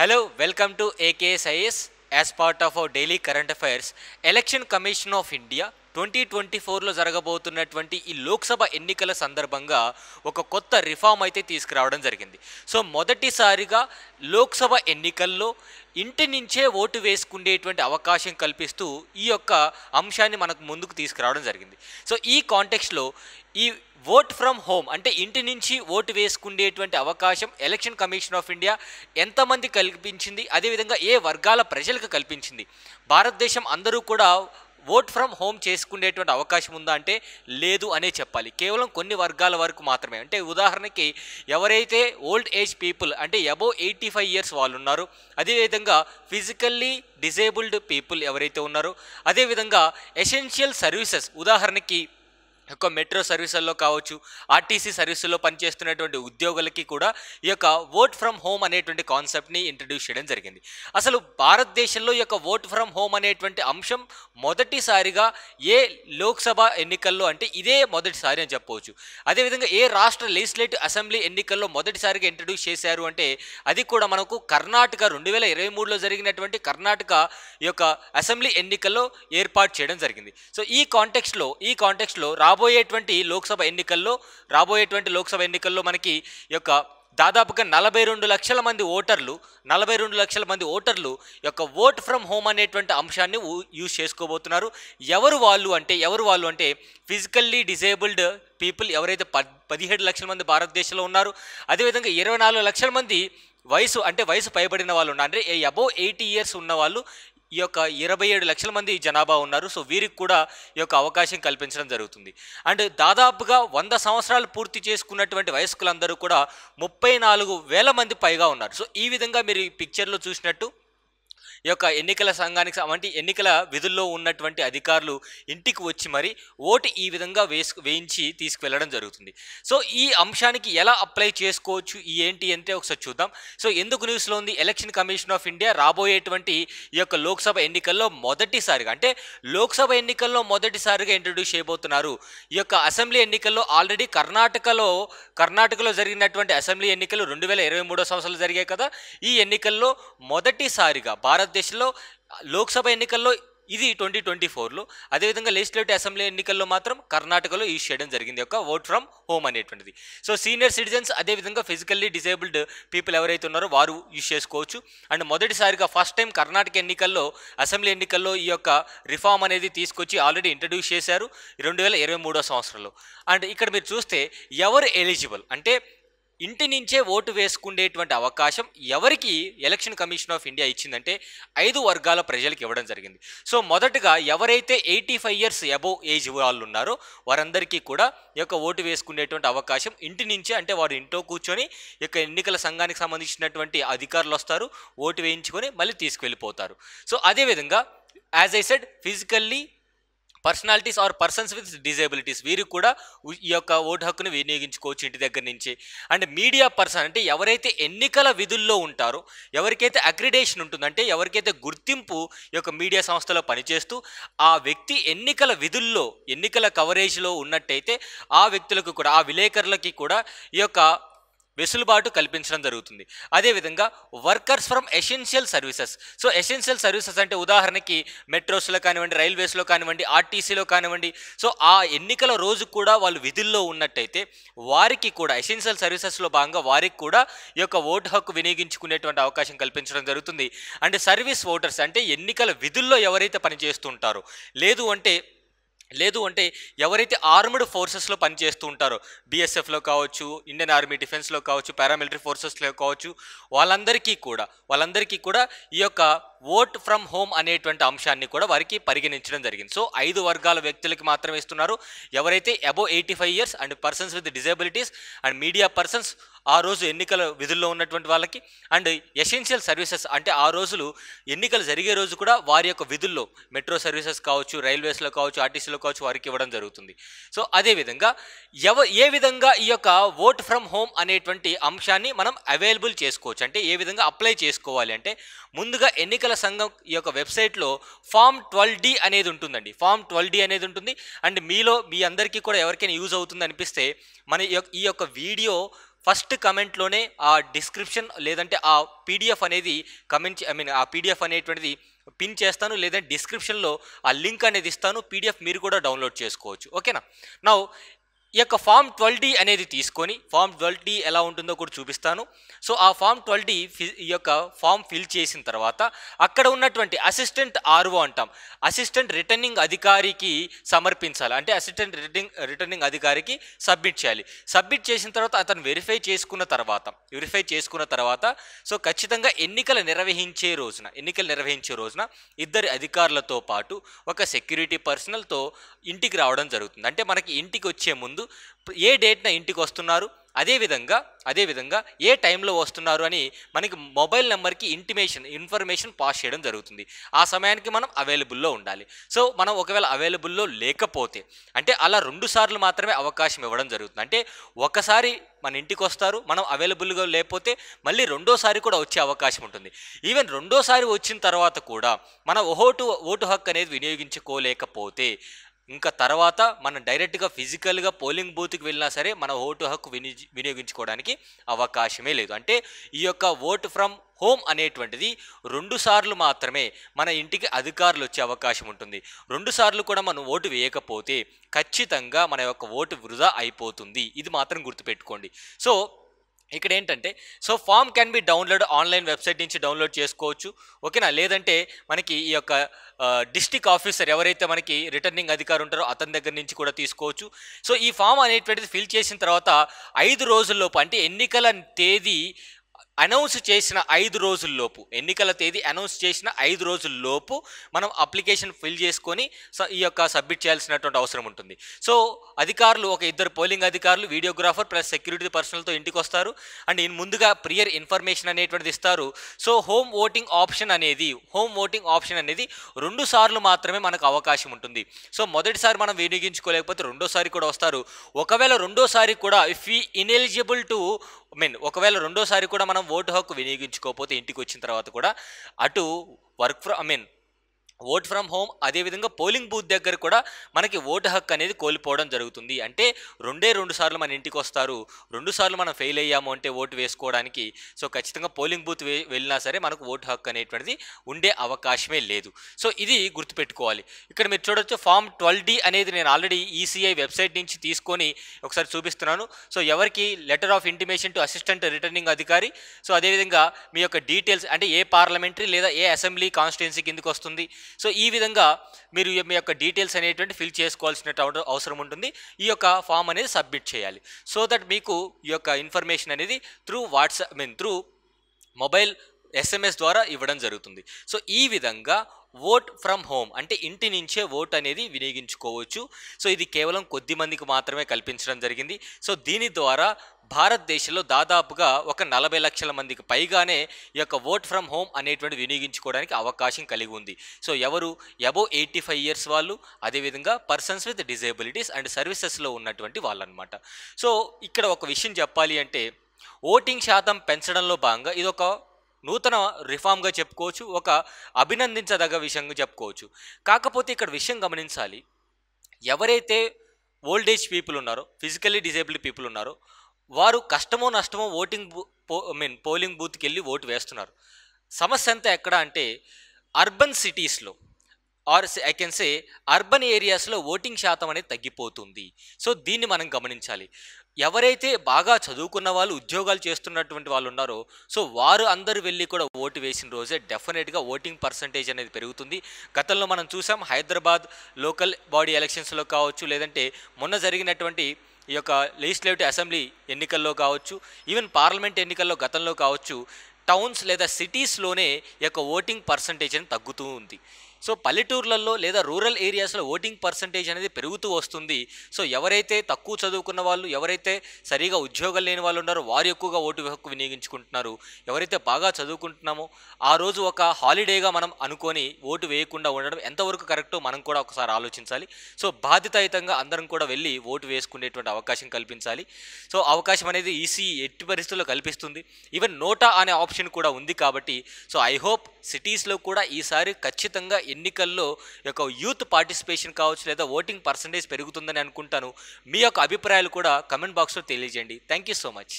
Hello, welcome to AKSIS. As part of our daily current affairs election commission of India twenty twenty ఫోర్లో జరగబోతున్నటువంటి ఈ లోక్సభ ఎన్నికల సందర్భంగా ఒక కొత్త రిఫార్మ్ అయితే తీసుకురావడం జరిగింది సో మొదటిసారిగా లోక్సభ ఎన్నికల్లో ఇంటి నుంచే ఓటు వేసుకునేటువంటి అవకాశం కల్పిస్తూ ఈ యొక్క అంశాన్ని మనకు ముందుకు తీసుకురావడం జరిగింది సో ఈ కాంటెక్స్లో ఈ ఓట్ ఫ్రమ్ హోమ్ అంటే ఇంటి నుంచి ఓటు వేసుకునేటువంటి అవకాశం ఎలక్షన్ కమిషన్ ఆఫ్ ఇండియా ఎంతమంది కల్పించింది అదేవిధంగా ఏ వర్గాల ప్రజలకు కల్పించింది భారతదేశం అందరూ కూడా ఓట్ ఫ్రమ్ హోమ్ చేసుకునేటువంటి అవకాశం ఉందా అంటే లేదు అనే చెప్పాలి కేవలం కొన్ని వర్గాల వరకు మాత్రమే అంటే ఉదాహరణకి ఎవరైతే ఓల్డ్ ఏజ్ పీపుల్ అంటే అబోవ్ ఎయిటీ ఫైవ్ ఇయర్స్ వాళ్ళు ఉన్నారు అదేవిధంగా ఫిజికల్లీ డిజేబుల్డ్ పీపుల్ ఎవరైతే ఉన్నారో అదేవిధంగా ఎసెన్షియల్ సర్వీసెస్ ఉదాహరణకి యొక్క మెట్రో సర్వీసుల్లో కావచ్చు ఆర్టీసీ సర్వీసుల్లో పనిచేస్తున్నటువంటి ఉద్యోగులకి కూడా ఈ యొక్క ఓట్ ఫ్రమ్ హోమ్ అనేటువంటి కాన్సెప్ట్ని ఇంట్రడ్యూస్ చేయడం జరిగింది అసలు భారతదేశంలో ఈ యొక్క ఓట్ ఫ్రమ్ హోమ్ అనేటువంటి అంశం మొదటిసారిగా ఏ లోక్సభ ఎన్నికల్లో అంటే ఇదే మొదటిసారి అని చెప్పవచ్చు అదేవిధంగా ఏ రాష్ట్ర లెజిస్లేటివ్ అసెంబ్లీ ఎన్నికల్లో మొదటిసారిగా ఇంట్రడ్యూస్ చేశారు అంటే అది కూడా మనకు కర్ణాటక రెండు వేల ఇరవై మూడులో జరిగినటువంటి కర్ణాటక యొక్క అసెంబ్లీ ఎన్నికల్లో ఏర్పాటు చేయడం జరిగింది సో ఈ కాంటెక్స్లో ఈ కాంటెక్స్లో రా రాబోయేటువంటి లోక్సభ ఎన్నికల్లో రాబోయేటువంటి లోక్సభ ఎన్నికల్లో మనకి యొక్క దాదాపుగా నలభై రెండు లక్షల మంది ఓటర్లు నలభై రెండు లక్షల మంది ఓటర్లు యొక్క ఓట్ ఫ్రమ్ హోమ్ అనేటువంటి అంశాన్ని యూజ్ చేసుకోబోతున్నారు ఎవరు వాళ్ళు అంటే ఎవరు వాళ్ళు అంటే ఫిజికల్లీ డిజేబుల్డ్ పీపుల్ ఎవరైతే పదిహేడు లక్షల మంది భారతదేశంలో ఉన్నారు అదేవిధంగా ఇరవై నాలుగు లక్షల మంది వయసు అంటే వయసు పైబడిన వాళ్ళు ఉన్నారు అంటే అబోవ్ ఎయిటీ ఇయర్స్ ఉన్న వాళ్ళు ఈ యొక్క ఇరవై ఏడు లక్షల మంది జనాభా ఉన్నారు సో వీరికి కూడా ఈ యొక్క అవకాశం కల్పించడం జరుగుతుంది అండ్ దాదాపుగా వంద సంవత్సరాలు పూర్తి చేసుకున్నటువంటి వయస్కులందరూ కూడా ముప్పై నాలుగు వేల మంది పైగా ఉన్నారు సో ఈ విధంగా మీరు ఈ పిక్చర్లో చూసినట్టు ఈ యొక్క ఎన్నికల సంఘానికి వంటి ఎన్నికల విధుల్లో ఉన్నటువంటి అధికారులు ఇంటికి వచ్చి మరి ఓటు ఈ విధంగా వేసు వేయించి తీసుకువెళ్ళడం జరుగుతుంది సో ఈ అంశానికి ఎలా అప్లై చేసుకోవచ్చు ఈ ఏంటి అంటే ఒకసారి చూద్దాం సో ఎందుకు న్యూస్లో ఉంది ఎలక్షన్ కమిషన్ ఆఫ్ ఇండియా రాబోయేటువంటి ఈ యొక్క లోక్సభ ఎన్నికల్లో మొదటిసారిగా అంటే లోక్సభ ఎన్నికల్లో మొదటిసారిగా ఇంట్రడ్యూస్ చేయబోతున్నారు ఈ యొక్క అసెంబ్లీ ఎన్నికల్లో ఆల్రెడీ కర్ణాటకలో కర్ణాటకలో జరిగినటువంటి అసెంబ్లీ ఎన్నికలు రెండు వేల ఇరవై మూడో సంవత్సరాలు జరిగాయి కదా ఈ ఎన్నికల్లో మొదటిసారిగా భారత భారతదేశంలో లోక్సభ ఎన్నికల్లో ఇది ట్వంటీ ట్వంటీ ఫోర్లో అదేవిధంగా లెజిస్లేటివ్ అసెంబ్లీ ఎన్నికల్లో మాత్రం కర్ణాటకలో యూజ్ చేయడం జరిగింది ఒక ఓట్ ఫ్రమ్ హోమ్ అనేటువంటిది సో సీనియర్ సిటిజన్స్ అదేవిధంగా ఫిజికల్లీ డిజేబుల్డ్ పీపుల్ ఎవరైతే ఉన్నారో వారు యూజ్ చేసుకోవచ్చు అండ్ మొదటిసారిగా ఫస్ట్ టైం కర్ణాటక ఎన్నికల్లో అసెంబ్లీ ఎన్నికల్లో ఈ యొక్క రిఫార్మ్ అనేది తీసుకొచ్చి ఆల్రెడీ ఇంట్రడ్యూస్ చేశారు రెండు వేల ఇరవై మూడో సంవత్సరంలో అండ్ ఇక్కడ మీరు చూస్తే ఎవరు ఎలిజిబుల్ అంటే ఇంటి నుంచే ఓటు వేసుకునేటువంటి అవకాశం ఎవరికి ఎలక్షన్ కమిషన్ ఆఫ్ ఇండియా ఇచ్చిందంటే ఐదు వర్గాల ప్రజలకు ఇవ్వడం జరిగింది సో మొదటగా ఎవరైతే eighty five years above age వాళ్ళు ఉన్నారో వారందరికీ కూడా యొక్క ఓటు వేసుకునేటువంటి అవకాశం ఇంటి నుంచే అంటే వారు ఇంట్లో కూర్చొని యొక్క ఎన్నికల సంఘానికి సంబంధించినటువంటి అధికారులు వస్తారు ఓటు వేయించుకొని మళ్ళీ తీసుకువెళ్ళిపోతారు సో అదేవిధంగా as I said physically personalities or persons with disabilities వీరికి కూడా ఈ యొక్క ఓటు హక్కును వినియోగించుకోవచ్చు ఇంటి దగ్గర నుంచి అండ్ మీడియా పర్సన్ అంటే ఎవరైతే ఎన్నికల విధుల్లో ఉంటారో ఎవరికైతే అగ్రిడేషన్ ఉంటుందంటే ఎవరికైతే గుర్తింపు యొక్క మీడియా సంస్థలో పనిచేస్తూ ఆ వ్యక్తి ఎన్నికల విధుల్లో ఎన్నికల కవరేజ్లో ఉన్నట్టయితే ఆ వ్యక్తులకు కూడా ఆ విలేకరులకి కూడా ఈ యొక్క వెసులుబాటు కల్పించడం జరుగుతుంది అదేవిధంగా workers from essential services so essential services అంటే ఉదాహరణకి మెట్రోస్లో కానివ్వండి రైల్వేస్లో కానివ్వండి ఆర్టీసీలో కానివ్వండి సో ఆ ఎన్నికల రోజు కూడా వాళ్ళు విధుల్లో ఉన్నట్టయితే వారికి కూడా ఎసెన్షియల్ సర్వీసెస్లో భాగంగా వారికి కూడా ఈ యొక్క ఓటు హక్కు వినియోగించుకునేటువంటి అవకాశం కల్పించడం జరుగుతుంది అండ్ సర్వీస్ ఓటర్స్ అంటే ఎన్నికల విధుల్లో ఎవరైతే పనిచేస్తుంటారో లేదు అంటే లేదు అంటే ఎవరైతే ఆర్మ్డ్ ఫోర్సెస్లో పనిచేస్తూ ఉంటారో బీఎస్ఎఫ్లో కావచ్చు ఇండియన్ ఆర్మీ డిఫెన్స్లో కావచ్చు పారామిలిటరీ ఫోర్సెస్లో కావచ్చు వాళ్ళందరికీ కూడా వాళ్ళందరికీ కూడా ఈ యొక్క ఓట్ ఫ్రమ్ హోమ్ అనేటువంటి అంశాన్ని కూడా వారికి పరిగణించడం జరిగింది సో ఐదు వర్గాల వ్యక్తులకి మాత్రమే ఇస్తున్నారు ఎవరైతే above eighty five years and persons with disabilities and media persons ఆ రోజు ఎన్నికల విధుల్లో ఉన్నటువంటి వాళ్ళకి అండ్ ఎసెన్షియల్ సర్వీసెస్ అంటే ఆ రోజులు ఎన్నికలు జరిగే రోజు కూడా వారి యొక్క విధుల్లో మెట్రో సర్వీసెస్ కావచ్చు రైల్వేస్లో కావచ్చు ఆర్టీసీలో కావచ్చు వారికి ఇవ్వడం జరుగుతుంది సో అదేవిధంగా ఎవ ఏ విధంగా ఈ యొక్క ఓట్ ఫ్రమ్ హోమ్ అనేటువంటి అంశాన్ని మనం అవైలబుల్ చేసుకోవచ్చు అంటే ఏ విధంగా అప్లై చేసుకోవాలి అంటే ముందుగా ఎన్నికల సేవకుల సంఘం ఈ యొక్క వెబ్సైట్లో ఫామ్ ట్వెల్వ్ డి అనేది ఉంటుందండి ఫామ్ ట్వెల్వ్ డి అనేది ఉంటుంది అండ్ మీలో మీ అందరికీ కూడా ఎవరికైనా యూజ్ అవుతుంది అనిపిస్తే మన ఈ యొక్క వీడియో ఫస్ట్ కమెంట్లోనే ఆ డిస్క్రిప్షన్ లేదంటే ఆ పీడిఎఫ్ అనేది కమెంట్ ఐ మీన్ ఆ పీడిఎఫ్ అనేటువంటిది పిన్ చేస్తాను లేదంటే డిస్క్రిప్షన్లో ఆ లింక్ అనేది ఇస్తాను పీడిఎఫ్ మీరు కూడా డౌన్లోడ్ చేసుకోవచ్చు ఓకేనా నా ఈ యొక్క ఫామ్ ట్వెల్వ్ డి అనేది తీసుకొని ఫామ్ ట్వెల్వ్ డి ఎలా ఉంటుందో కూడా చూపిస్తాను సో ఆ ఫామ్ ట్వెల్వ్ డి ఈ యొక్క ఫామ్ ఫిల్ చేసిన తర్వాత అక్కడ ఉన్నటువంటి అసిస్టెంట్ ఆర్ఓ అంటాం అసిస్టెంట్ రిటర్నింగ్ అధికారికి సమర్పించాలి అంటే అసిస్టెంట్ రిటర్నింగ్ రిటర్నింగ్ అధికారికి సబ్మిట్ చేయాలి సబ్మిట్ చేసిన తర్వాత అతను వెరిఫై చేసుకున్న తర్వాత వెరిఫై చేసుకున్న తర్వాత సో ఖచ్చితంగా ఎన్నికలు నిర్వహించే రోజున ఎన్నికలు నిర్వహించే రోజున ఇద్దరి అధికారులతో పాటు ఒక సెక్యూరిటీ పర్సనల్తో ఇంటికి రావడం జరుగుతుంది అంటే మనకి ఇంటికి వచ్చే ముందు ముందు ఏ డేట్న ఇంటికి వస్తున్నారు అదేవిధంగా అదేవిధంగా ఏ టైంలో వస్తున్నారు అని మనకి మొబైల్ నెంబర్కి ఇంటిమేషన్ ఇన్ఫర్మేషన్ పాస్ చేయడం జరుగుతుంది ఆ సమయానికి మనం అవైలబుల్లో ఉండాలి సో మనం ఒకవేళ అవైలబుల్లో లేకపోతే అంటే అలా రెండు సార్లు మాత్రమే అవకాశం ఇవ్వడం జరుగుతుంది అంటే ఒకసారి మన ఇంటికి వస్తారు మనం అవైలబుల్గా లేకపోతే మళ్ళీ రెండోసారి కూడా వచ్చే అవకాశం ఉంటుంది ఈవెన్ రెండోసారి వచ్చిన తర్వాత కూడా మన ఓటు ఓటు హక్కు అనేది వినియోగించుకోలేకపోతే ఇంకా తర్వాత మనం డైరెక్ట్గా ఫిజికల్గా పోలింగ్ బూత్కి వెళ్ళినా సరే మన ఓటు హక్కు విని వినియోగించుకోవడానికి అవకాశమే లేదు అంటే ఈ యొక్క ఓటు ఫ్రమ్ హోమ్ అనేటువంటిది రెండు సార్లు మాత్రమే మన ఇంటికి అధికారులు వచ్చే అవకాశం ఉంటుంది రెండు సార్లు కూడా మనం ఓటు వేయకపోతే ఖచ్చితంగా మన యొక్క ఓటు వృధా అయిపోతుంది ఇది మాత్రం గుర్తుపెట్టుకోండి సో ఇక్కడ ఏంటంటే so form can be download online website నుంచి డౌన్లోడ్ చేసుకోవచ్చు ఓకేనా లేదంటే మనకి ఈ యొక్క డిస్టిక్ ఆఫీసర్ ఎవరైతే మనకి రిటర్నింగ్ అధికారు ఉంటారో అతని దగ్గర నుంచి కూడా తీసుకోవచ్చు సో ఈ ఫామ్ అనేటువంటిది ఫిల్ చేసిన తర్వాత ఐదు రోజుల్లోపు అంటే ఎన్నికల తేదీ అనౌన్స్ చేసిన ఐదు రోజుల్లోపు ఎన్నికల తేదీ అనౌన్స్ చేసిన ఐదు రోజుల్లోపు మనం అప్లికేషన్ ఫిల్ చేసుకొని ఈ యొక్క సబ్మిట్ చేయాల్సినటువంటి అవసరం ఉంటుంది సో అధికారులు ఒక ఇద్దరు పోలింగ్ అధికారులు వీడియోగ్రాఫర్ ప్లస్ సెక్యూరిటీ పర్సనల్తో ఇంటికి వస్తారు అండ్ ముందుగా ప్రియర్ ఇన్ఫర్మేషన్ అనేటువంటిది ఇస్తారు సో హోమ్ ఓటింగ్ ఆప్షన్ అనేది హోమ్ ఓటింగ్ ఆప్షన్ అనేది రెండు సార్లు మాత్రమే మనకు అవకాశం ఉంటుంది సో మొదటిసారి మనం వినియోగించుకోలేకపోతే రెండోసారి కూడా వస్తారు ఒకవేళ రెండోసారి కూడా ఇఫ్ ఈ ఇనెలిజిబుల్ టు మీన్ ఒకవేళ రెండోసారి కూడా మనం ఓటు హక్కు వినియోగించుకోకపోతే ఇంటికి వచ్చిన తర్వాత కూడా అటు work from I mean vote from home అదేవిధంగా పోలింగ్ బూత్ దగ్గర కూడా మనకి ఓటు హక్కు అనేది కోల్పోవడం జరుగుతుంది అంటే రెండే రెండు సార్లు మన ఇంటికి వస్తారు రెండు సార్లు మనం ఫెయిల్ అయ్యాము అంటే ఓటు వేసుకోవడానికి సో ఖచ్చితంగా పోలింగ్ బూత్ వెళ్ళినా సరే మనకు ఓటు హక్కు అనేటువంటిది ఉండే అవకాశమే లేదు సో ఇది గుర్తుపెట్టుకోవాలి ఇక్కడ మీరు చూడొచ్చు ఫామ్ ట్వెల్వ్ డి అనేది నేను ఆల్రెడీ ఈసీఐ e వెబ్సైట్ నుంచి తీసుకొని ఒకసారి చూపిస్తున్నాను సో ఎవరికి letter of intimation to assistant returning అధికారి సో అదేవిధంగా మీ యొక్క డీటెయిల్స్ అంటే ఏ పార్లమెంటరీ లేదా ఏ అసెంబ్లీ కాన్స్టిట్యున్సీ కిందకు వస్తుంది సో ఈ విధంగా మీరు మీ యొక్క డీటెయిల్స్ అనేటువంటి ఫిల్ చేసుకోవాల్సిన అవసరం ఉంటుంది ఈ యొక్క ఫామ్ అనేది సబ్మిట్ చేయాలి సో దట్ మీకు ఈ యొక్క ఇన్ఫర్మేషన్ అనేది through WhatsApp mean through mobile SMS ద్వారా ఇవ్వడం జరుగుతుంది సో ఈ విధంగా ఓట్ ఫ్రమ్ హోమ్ అంటే ఇంటి నుంచే ఓట్ అనేది వినియోగించుకోవచ్చు సో ఇది కేవలం కొద్ది మందికి మాత్రమే కల్పించడం జరిగింది సో దీని ద్వారా భారతదేశంలో దాదాపుగా ఒక నలభై లక్షల మందికి పైగానే ఈ యొక్క ఓట్ ఫ్రమ్ హోమ్ అనేటువంటి వినియోగించుకోవడానికి అవకాశం కలిగి ఉంది సో ఎవరు ఎబో ఎయిటీ ఫైవ్ ఇయర్స్ వాళ్ళు అదేవిధంగా పర్సన్స్ విత్ డిజేబిలిటీస్ అండ్ సర్వీసెస్లో ఉన్నటువంటి వాళ్ళనమాట సో ఇక్కడ ఒక విషయం చెప్పాలి అంటే ఓటింగ్ శాతం పెంచడంలో భాగంగా ఇది ఒక నూతన రిఫార్మ్గా చెప్పుకోవచ్చు ఒక అభినందించదగ్గ విషయంగా చెప్పుకోవచ్చు కాకపోతే ఇక్కడ విషయం గమనించాలి ఎవరైతే ఓల్డ్ ఏజ్ పీపుల్ ఉన్నారో ఫిజికల్లీ డిజేబుల్డ్ పీపుల్ ఉన్నారో వారు కష్టమో నష్టమో ఓటింగ్ పో ఐ మీన్ పోలింగ్ బూత్కి వెళ్ళి ఓటు వేస్తున్నారు సమస్య అంతా ఎక్కడ అంటే అర్బన్ సిటీస్లో or I can say urban ఏరియాస్లో ఓటింగ్ శాతం అనేది తగ్గిపోతుంది సో దీన్ని మనం గమనించాలి ఎవరైతే బాగా చదువుకున్న వాళ్ళు ఉద్యోగాలు చేస్తున్నటువంటి వాళ్ళు ఉన్నారో సో వారు అందరు వెళ్ళి కూడా ఓటు వేసిన రోజే డెఫినెట్గా ఓటింగ్ పర్సంటేజ్ అనేది పెరుగుతుంది గతంలో మనం చూసాం హైదరాబాద్ లోకల్ బాడీ ఎలక్షన్స్లో కావచ్చు లేదంటే మొన్న జరిగినటువంటి ఈ యొక్క లెజిస్లేటివ్ అసెంబ్లీ ఎన్నికల్లో కావచ్చు ఈవెన్ పార్లమెంట్ ఎన్నికల్లో గతంలో కావచ్చు టౌన్స్ లేదా సిటీస్లోనే యొక్క ఓటింగ్ పర్సంటేజ్ అని తగ్గుతూ ఉంది సో పల్లెటూర్లలో లేదా రూరల్ ఏరియాస్లో ఓటింగ్ పర్సంటేజ్ అనేది పెరుగుతూ వస్తుంది సో ఎవరైతే తక్కువ చదువుకున్న వాళ్ళు ఎవరైతే సరిగా ఉద్యోగాలు లేని వాళ్ళు ఉన్నారో వారు ఎక్కువగా ఓటు హక్కు వినియోగించుకుంటున్నారు ఎవరైతే బాగా చదువుకుంటున్నామో ఆ రోజు ఒక హాలిడేగా మనం అనుకొని ఓటు వేయకుండా ఉండడం ఎంతవరకు కరెక్టో మనం కూడా ఒకసారి ఆలోచించాలి సో బాధ్యతాయుతంగా అందరం కూడా వెళ్ళి ఓటు వేసుకునేటువంటి అవకాశం కల్పించాలి సో అవకాశం అనేది ఈసీ ఎట్టి పరిస్థితుల్లో కల్పిస్తుంది ఈవెన్ నోటా అనే ఆప్షన్ కూడా ఉంది కాబట్టి సో ఐ హోప్ సిటీస్లో కూడా ఈసారి ఖచ్చితంగా ఎన్నికల్లో యొక్క యూత్ పార్టిసిపేషన్ కావచ్చు లేదా ఓటింగ్ పర్సంటేజ్ పెరుగుతుందని అనుకుంటాను మీ యొక్క అభిప్రాయాలు కూడా కమెంట్ బాక్స్లో తెలియజేయండి థ్యాంక్ యూ సో మచ్